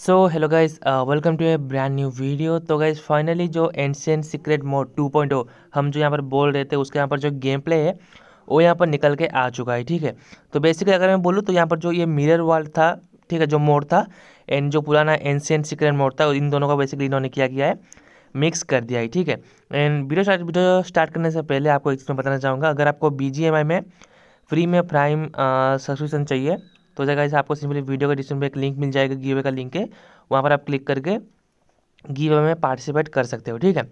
so hello guys welcome to a brand new video तो guys finally जो ancient secret mode 2.0 हम जो यहाँ पर बोल रहे थे उसके यहाँ पर जो गेम प्ले है वो यहाँ पर निकल के आ चुका है ठीक है तो बेसिकली अगर मैं बोलूँ तो यहाँ पर जो ये मिरर वाल था ठीक है जो मोड था एंड जो पुराना एंशियन सीक्रेट मोड था इन दोनों का बेसिकली इन्होंने किया गया है मिक्स कर दिया है ठीक है and video start video start करने से पहले आपको एक चीज़ मैं बताना चाहूँगा अगर आपको बी में फ्री में प्राइम सब्सक्रिप्शन uh, चाहिए तो जगह से आपको सिंपली वीडियो का डिस्क्रिप्शन में एक लिंक मिल जाएगा गीवे का लिंक है वहाँ पर आप क्लिक करके गीवे में पार्टिसिपेट कर सकते हो ठीक है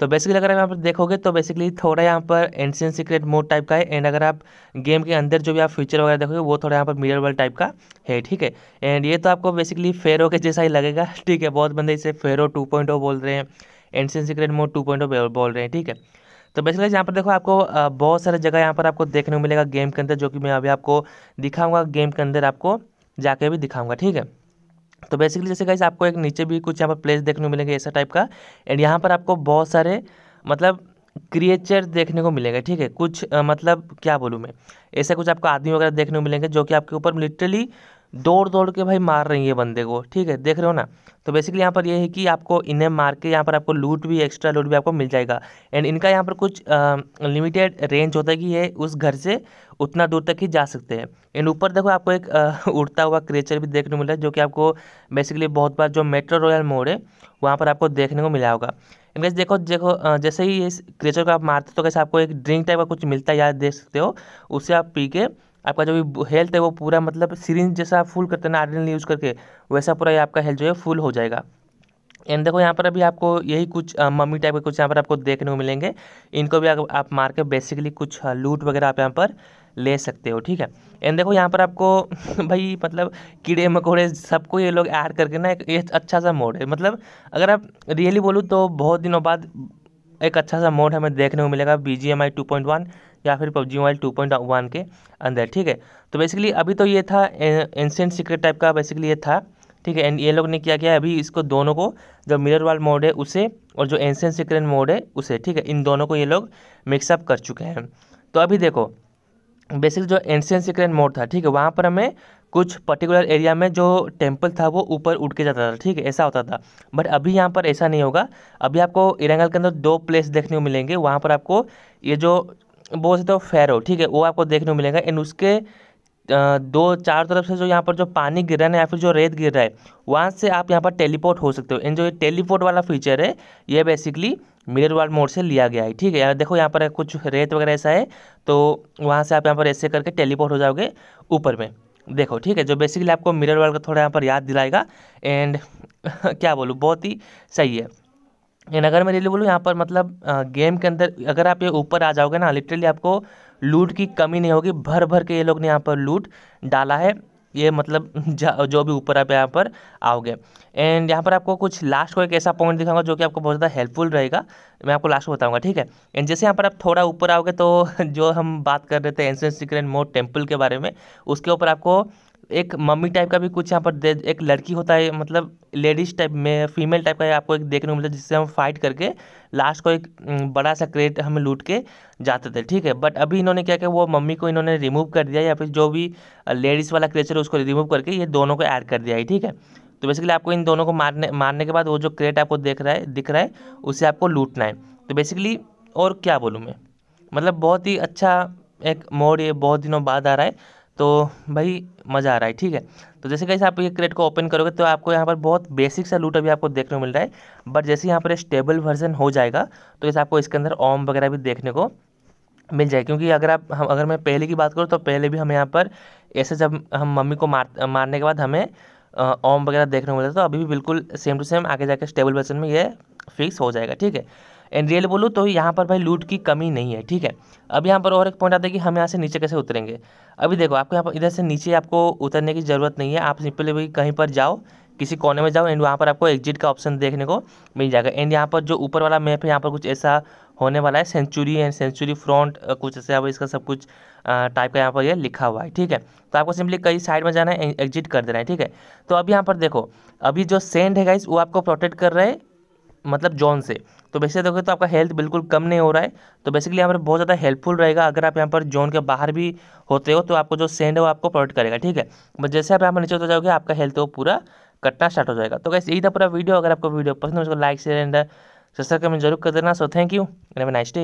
तो बेसिकली अगर आप यहाँ पर देखोगे तो बेसिकली थोड़ा यहाँ पर एंशियन सीक्रेट मोड टाइप का है एंड अगर आप गेम के अंदर जो भी आप फीचर वगैरह देखोगे वो थोड़ा यहाँ पर मिरर वर्ल्ड टाइप का है ठीक है एंड ये तो आपको बेसिकली फेरो के जैसा ही लगेगा ठीक है बहुत बंदे इसे फेरो टू oh बोल रहे हैं एंशियन सीक्रेट मोड टू बोल रहे हैं ठीक है तो बेसिकली यहाँ पर देखो आपको बहुत सारे जगह यहाँ पर आपको देखने को मिलेगा गेम के अंदर जो कि मैं अभी आपको दिखाऊंगा गेम के अंदर आपको जाके भी दिखाऊंगा ठीक है तो बेसिकली जैसे कहीं आपको एक नीचे भी कुछ यहाँ पर प्लेस देखने को मिलेंगे ऐसा टाइप का एंड यहाँ पर आपको बहुत सारे मतलब क्रिएचर देखने को मिलेंगे ठीक है कुछ आ, मतलब क्या बोलूँ मैं ऐसे कुछ आपको आदमी वगैरह देखने को मिलेंगे जो कि आपके ऊपर लिटरली दौड़ दौड़ के भाई मार रही है बंदे को ठीक है देख रहे हो ना तो बेसिकली यहाँ पर ये यह है कि आपको इन्हें मार के यहाँ पर आपको लूट भी एक्स्ट्रा लूट भी आपको मिल जाएगा एंड इनका यहाँ पर कुछ लिमिटेड रेंज होता है कि ये उस घर से उतना दूर तक ही जा सकते हैं एंड ऊपर देखो आपको एक आ, उड़ता हुआ क्रिएचर भी देखने को मिला जो कि आपको बेसिकली बहुत बार जो मेट्रो रॉयल मोड है वहाँ पर आपको देखने को मिला होगा एंड कैसे देखो देखो जैसे ही इस क्रिएचर को आप मारते हो तो कैसे आपको एक ड्रिंक टाइप का कुछ मिलता है यार देख सकते हो उसे आप पी के आपका जो भी हेल्थ है वो पूरा मतलब सीरीज जैसा फुल करते हैं ना यूज़ करके वैसा पूरा ये आपका हेल्थ जो है फुल हो जाएगा एंड देखो यहाँ पर अभी आपको यही कुछ मम्मी टाइप के कुछ यहाँ पर आपको देखने को मिलेंगे इनको भी आप, आप मार के बेसिकली कुछ लूट वगैरह आप यहाँ पर ले सकते हो ठीक है एंड देखो यहाँ पर आपको भाई मतलब कीड़े मकोड़े सबको ये लोग ऐड करके ना एक ये अच्छा सा मोड है मतलब अगर आप रियली बोलूँ तो बहुत दिनों बाद एक अच्छा सा मोड हमें देखने को मिलेगा B G M I two point one या फिर PUBG mobile two point one के अंदर ठीक है तो बेसिकली अभी तो ये था एंशियंट सीक्रेट टाइप का बेसिकली ये था ठीक है एंड ये लोग ने क्या किया अभी इसको दोनों को जो मिरर वाल मोड है उसे और जो एंशियंट सीक्रेट मोड है उसे ठीक है इन दोनों को ये लोग मिक्सअप कर चुके हैं तो अभी देखो बेसिक जो एंशियंट सीक्रेट मोड था ठीक है वहाँ पर हमें कुछ पर्टिकुलर एरिया में जो टेम्पल था वो ऊपर उठ के जाता था ठीक है ऐसा होता था बट अभी यहाँ पर ऐसा नहीं होगा अभी आपको इरांगल के अंदर दो प्लेस देखने को मिलेंगे वहाँ पर आपको ये जो बोल सकते हो फेरो ठीक है वो आपको देखने को मिलेगा एंड उसके दो चार तरफ से जो यहाँ पर जो पानी गिर रहा है ना या फिर जो रेत गिर रहा है वहाँ से आप यहाँ पर टेलीपोर्ट हो सकते हो एंड जो ये टेलीपोर्ट वाला फीचर है ये बेसिकली मिरर वर्ल्ड मोड से लिया गया है ठीक है देखो यहाँ पर कुछ रेत वगैरह ऐसा है तो वहाँ से आप यहाँ पर ऐसे करके टेलीपोर्ट हो जाओगे ऊपर में देखो ठीक है जो बेसिकली आपको मिरर वर्ल्ड का थोड़ा यहाँ पर याद दिलाएगा एंड क्या बोलूँ बहुत ही सही है एंड अगर मैं रियली बोलूँ यहाँ पर मतलब गेम के अंदर अगर आप ये ऊपर आ जाओगे ना लिटरली आपको लूट की कमी नहीं होगी भर भर के ये लोग ने यहाँ पर लूट डाला है ये मतलब जो भी ऊपर आप यहाँ पर आओगे एंड यहाँ पर आपको कुछ लास्ट को एक ऐसा पॉइंट दिखाऊंगा जो कि आपको बहुत ज़्यादा हेल्पफुल रहेगा मैं आपको लास्ट को बताऊंगा ठीक है एंड जैसे यहाँ पर आप थोड़ा ऊपर आओगे तो जो हम बात कर रहे थे एंसेंट सीक्रेट मोड टेम्पल के बारे में उसके ऊपर आपको एक मम्मी टाइप का भी कुछ यहाँ पर एक लड़की होता है मतलब लेडीज टाइप में फीमेल टाइप का आपको एक देखने को मिलता है जिससे हम फाइट करके लास्ट को एक बड़ा सा क्रेट हम लूट के जाते थे ठीक है बट अभी इन्होंने क्या किया वो मम्मी को इन्होंने रिमूव कर दिया या फिर जो भी लेडीज़ वाला क्रेचर है उसको रिमूव करके ये दोनों को ऐड कर दिया है ठीक है तो बेसिकली आपको इन दोनों को मारने मारने के बाद वो जो क्रेट आपको देख रहा है दिख रहा है उसे आपको लूटना है तो बेसिकली और क्या बोलूँ मैं मतलब बहुत ही अच्छा एक मोड ये बहुत दिनों बाद आ रहा है तो भाई मज़ा आ रहा है ठीक है तो जैसे कैसे आप ये क्रेट को ओपन करोगे तो आपको यहाँ पर बहुत बेसिक सा लूट अभी आपको देखने को मिल रहा है बट जैसे यहाँ पर स्टेबल वर्जन हो जाएगा तो जैसे आपको इसके अंदर ओम वगैरह भी देखने को मिल जाए क्योंकि अगर आप हम अगर मैं पहले की बात करूँ तो पहले भी हम यहाँ पर ऐसे जब हम मम्मी को मार मारने के बाद हमें ओम वगैरह देखने को मिलता तो अभी भी बिल्कुल सेम टू सेम आगे जाकर स्टेबल वर्जन में ये फिक्स हो जाएगा ठीक है एंड रियल बोलूँ तो यहाँ पर भाई लूट की कमी नहीं है ठीक है अब यहाँ पर और एक पॉइंट आता है कि हम यहाँ से नीचे कैसे उतरेंगे अभी देखो आपको यहाँ पर इधर से नीचे आपको उतरने की ज़रूरत नहीं है आप सिंपली भी कहीं पर जाओ किसी कोने में जाओ एंड वहाँ पर आपको एग्जिट का ऑप्शन देखने को मिल जाएगा एंड यहाँ पर जो ऊपर वाला मैप है यहाँ पर कुछ ऐसा होने वाला है सेंचुरी एंड सेंचुरी फ्रंट कुछ ऐसे अब इसका सब कुछ टाइप का यहाँ पर ये यह लिखा हुआ है ठीक है तो आपको सिंपली कई साइड में जाना है एग्जिट कर देना है ठीक है तो अभी यहाँ पर देखो अभी जो सेंड है गाइस वो आपको प्रोटेक्ट कर रहे हैं मतलब जॉन से तो वैसे देखो तो आपका हेल्थ बिल्कुल कम नहीं हो रहा है तो बेसिकली यहाँ पर बहुत ज़्यादा हेल्पफुल रहेगा अगर आप यहाँ पर जोन के बाहर भी होते हो तो आपको जो सेंड है वो आपको प्रोवाइड करेगा ठीक है बट जैसे आप यहाँ पर नीचे होते जाओगे आपका हेल्थ वो पूरा कटना स्टार्ट हो जाएगा तो कैसे यही था पूरा वीडियो अगर आपको वीडियो पसंद हो उसको like share and subscribe comment जरूर कर देना so thank you and nice day